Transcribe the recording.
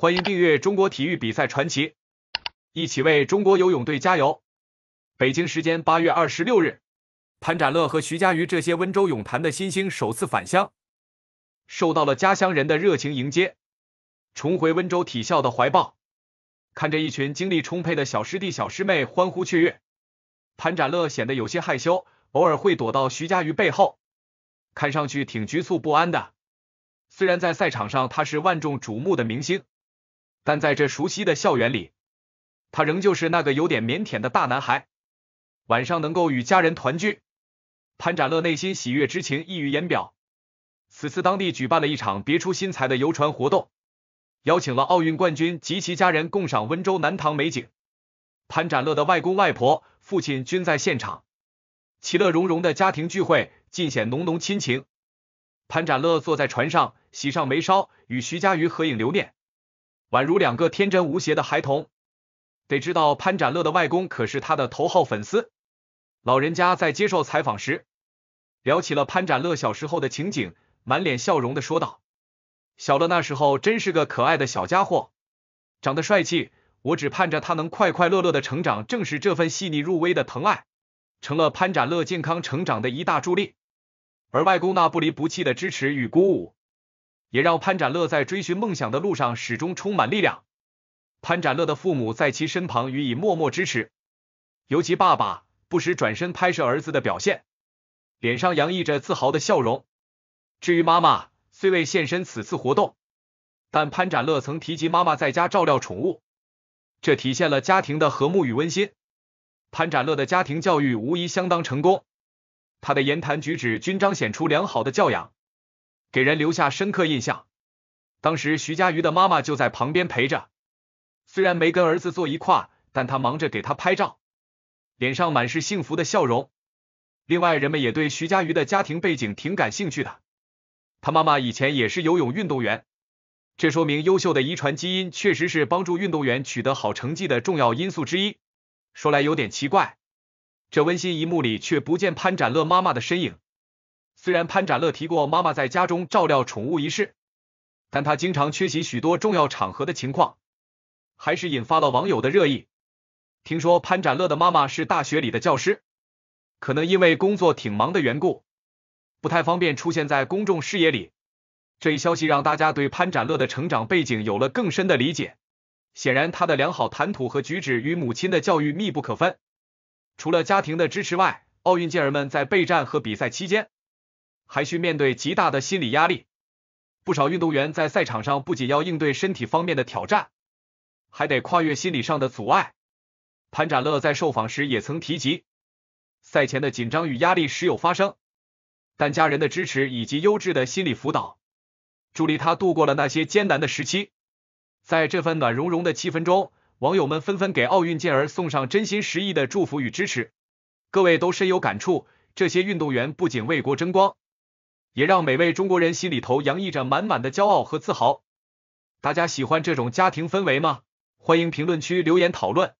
欢迎订阅《中国体育比赛传奇》，一起为中国游泳队加油！北京时间八月二十六日，潘展乐和徐嘉余这些温州泳坛的新星首次返乡，受到了家乡人的热情迎接，重回温州体校的怀抱。看着一群精力充沛的小师弟小师妹欢呼雀跃，潘展乐显得有些害羞，偶尔会躲到徐嘉余背后，看上去挺局促不安的。虽然在赛场上他是万众瞩目的明星。但在这熟悉的校园里，他仍旧是那个有点腼腆的大男孩。晚上能够与家人团聚，潘展乐内心喜悦之情溢于言表。此次当地举办了一场别出心裁的游船活动，邀请了奥运冠军及其家人共赏温州南塘美景。潘展乐的外公外婆、父亲均在现场，其乐融融的家庭聚会尽显浓浓亲情。潘展乐坐在船上，喜上眉梢，与徐嘉余合影留念。宛如两个天真无邪的孩童。得知道潘展乐的外公可是他的头号粉丝。老人家在接受采访时，聊起了潘展乐小时候的情景，满脸笑容的说道：“小乐那时候真是个可爱的小家伙，长得帅气。我只盼着他能快快乐乐的成长。正是这份细腻入微的疼爱，成了潘展乐健康成长的一大助力。而外公那不离不弃的支持与鼓舞。”也让潘展乐在追寻梦想的路上始终充满力量。潘展乐的父母在其身旁予以默默支持，尤其爸爸不时转身拍摄儿子的表现，脸上洋溢着自豪的笑容。至于妈妈，虽未现身此次活动，但潘展乐曾提及妈妈在家照料宠物，这体现了家庭的和睦与温馨。潘展乐的家庭教育无疑相当成功，他的言谈举止均彰显出良好的教养。给人留下深刻印象。当时徐嘉余的妈妈就在旁边陪着，虽然没跟儿子坐一块，但他忙着给他拍照，脸上满是幸福的笑容。另外，人们也对徐嘉余的家庭背景挺感兴趣的。他妈妈以前也是游泳运动员，这说明优秀的遗传基因确实是帮助运动员取得好成绩的重要因素之一。说来有点奇怪，这温馨一幕里却不见潘展乐妈妈的身影。虽然潘展乐提过妈妈在家中照料宠物一事，但他经常缺席许多重要场合的情况，还是引发了网友的热议。听说潘展乐的妈妈是大学里的教师，可能因为工作挺忙的缘故，不太方便出现在公众视野里。这一消息让大家对潘展乐的成长背景有了更深的理解。显然，他的良好谈吐和举止与母亲的教育密不可分。除了家庭的支持外，奥运健儿们在备战和比赛期间。还需面对极大的心理压力，不少运动员在赛场上不仅要应对身体方面的挑战，还得跨越心理上的阻碍。潘展乐在受访时也曾提及，赛前的紧张与压力时有发生，但家人的支持以及优质的心理辅导，助力他度过了那些艰难的时期。在这份暖融融的气氛中，网友们纷纷给奥运健儿送上真心实意的祝福与支持。各位都深有感触，这些运动员不仅为国争光。也让每位中国人心里头洋溢着满满的骄傲和自豪。大家喜欢这种家庭氛围吗？欢迎评论区留言讨论。